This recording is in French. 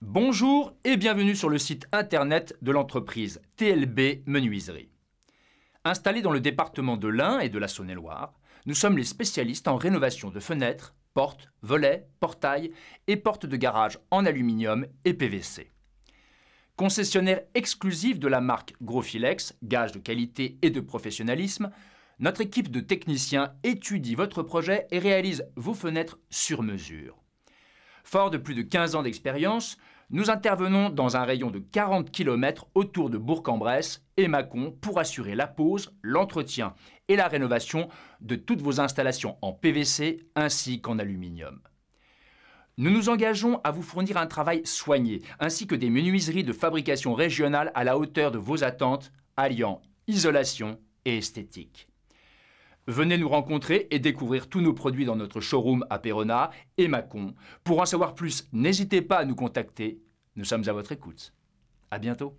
Bonjour et bienvenue sur le site internet de l'entreprise TLB Menuiserie. Installés dans le département de l'Ain et de la Saône-et-Loire, nous sommes les spécialistes en rénovation de fenêtres, portes, volets, portails et portes de garage en aluminium et PVC. Concessionnaire exclusif de la marque Grofilex, gage de qualité et de professionnalisme, notre équipe de techniciens étudie votre projet et réalise vos fenêtres sur mesure. Fort de plus de 15 ans d'expérience, nous intervenons dans un rayon de 40 km autour de Bourg-en-Bresse et Mâcon pour assurer la pose, l'entretien et la rénovation de toutes vos installations en PVC ainsi qu'en aluminium. Nous nous engageons à vous fournir un travail soigné, ainsi que des menuiseries de fabrication régionale à la hauteur de vos attentes, alliant isolation et esthétique. Venez nous rencontrer et découvrir tous nos produits dans notre showroom à Perona et Macon. Pour en savoir plus, n'hésitez pas à nous contacter. Nous sommes à votre écoute. À bientôt.